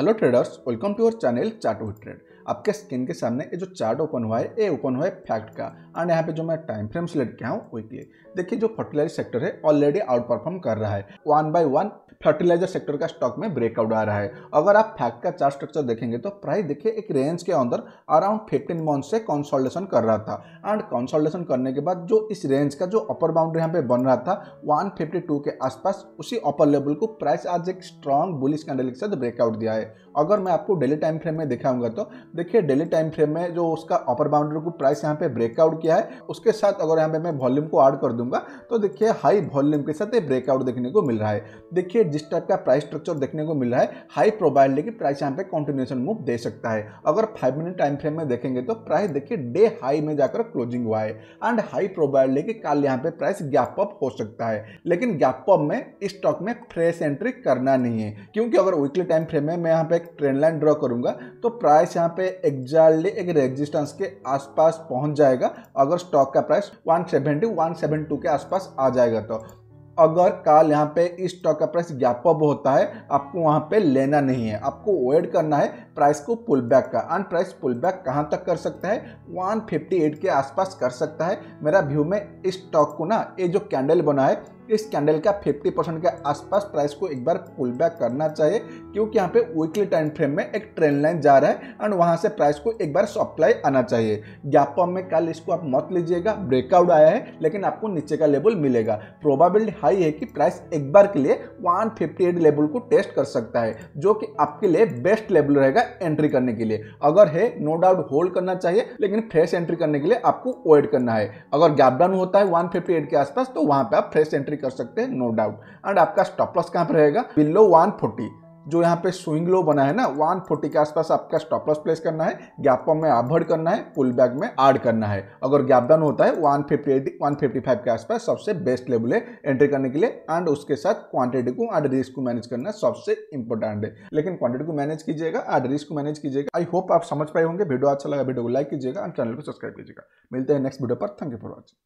Hello traders, welcome to our channel Chart with Trade. आपके screen के सामने ये जो चार्ट ओपन हुआ है ये ओपन हुआ है फैक्ट का एंड यहाँ पे जो मैं टाइम फ्रेम सेलेक्ट किया हूँ वीकली देखिए जो फर्टिलाइजर सेक्टर है ऑलरेडी आउट परफॉर्म कर रहा है one by one fertiliser sector का स्टॉक में ब्रेकआउट आ रहा है अगर आप फैक्ट का चार्ट स्ट्रक्चर देखेंगे तो प्राइस देखिए एक रेंज के अंदर अराउंड फिफ्टीन मंथ से कंसोलिडेशन कर रहा था एंड कॉन्सल्टेशन करने के बाद जो इस रेंज का जो अपर बाउंड्री यहाँ पे बन रहा था वन के आसपास उसी अपर लेवल को प्राइस आज एक स्ट्रॉन्ग बुलिस कैंडल के साथ ब्रेकआउट दिया है अगर मैं आपको डेली टाइम फ्रेम में दिखाऊंगा तो देखिए डेली टाइम फ्रेम में जो उसका अपर बाउंड्री को प्राइस यहाँ पे ब्रेकआउट किया है उसके साथ अगर यहाँ पे मैं वॉल्यूम को ऐड कर दूंगा तो देखिए हाई वॉल्यूम के साथ ये ब्रेकआउट देखने को मिल रहा है देखिए जिस टाइप का प्राइस स्ट्रक्चर देखने को मिल रहा है हाई प्रोबाइल की प्राइस यहाँ पे कंटिन्यूशन मूव दे सकता है अगर फाइव मिनट टाइम फ्रेम में देखेंगे तो प्राइस देखिए डे हाई में जाकर क्लोजिंग हुआ है एंड हाई प्रोबाइल की कल यहाँ पे प्राइस गैप अप हो सकता है लेकिन गैप अप में इस स्टॉक में फ्रेश एंट्री करना नहीं है क्योंकि अगर वीकली टाइम फ्रेम में मैं यहाँ पे एक ट्रेंड लाइन ड्रॉ करूंगा तो प्राइस यहाँ पे पे एग्जैक्टली एक रेजिस्टेंस के आसपास पहुंच जाएगा अगर स्टॉक का प्राइस 170 172 के आसपास आ जाएगा तो अगर कल यहाँ पे इस स्टॉक का प्राइस गैप अप होता है आपको वहाँ पे लेना नहीं है आपको वेट करना है प्राइस को पुल बैक का एंड प्राइस पुल बैक कहाँ तक कर सकता है 158 के आसपास कर सकता है मेरा व्यू में इस स्टॉक को ना ये जो कैंडल बना है इस कैंडल का 50 परसेंट के आसपास प्राइस को एक बार पुल बैक करना चाहिए क्योंकि यहाँ पे वीकली टाइम फ्रेम में एक ट्रेंड लाइन जा रहा है एंड वहाँ से प्राइस को एक बार सप्लाई आना चाहिए ज्ञापन में कल इसको आप मत लीजिएगा ब्रेकआउट आया है लेकिन आपको नीचे का लेवल मिलेगा प्रोबाबिलिटी हाई है कि प्राइस एक बार के लिए वन लेवल को टेस्ट कर सकता है जो कि आपके लिए बेस्ट लेवल रहेगा एंट्री करने के लिए अगर है नो डाउट होल्ड करना चाहिए लेकिन फ्रेश एंट्री करने के लिए आपको वेट करना है अगर गैप डाउन होता है वन के आसपास तो वहाँ पर आप फ्रेश एंट्री भी कर सकते हैं नो डाउट एंड आपका स्टॉप लॉस कहाँ पर रहेगा बिलो 140 जो यहाँ पे स्विंग लो बना है ना 140 के आसपास आपका स्टॉप लॉस प्लेस करना है गैप अप में आभड़ करना है पुल बैक में आड करना है अगर गैप डाउन होता है 158 155 के आसपास सबसे बेस्ट लेवल है एंट्री करने के लिए एंड उसके साथ क्वांटिटी को एंड रिस्क को मैनेज करना सबसे इंपॉर्टेंट है लेकिन क्वांटिटी को मैनेज कीजिएगा एंड रिस्क को मैनेज कीजिएगा आई होप आप समझ पाए होंगे वीडियो अच्छा लगा वीडियो को लाइक कीजिएगा एंड चैनल को सब्सक्राइब कीजिएगा मिलते हैं नेक्स्ट वीडियो पर थैंक यू फॉर वॉचिंग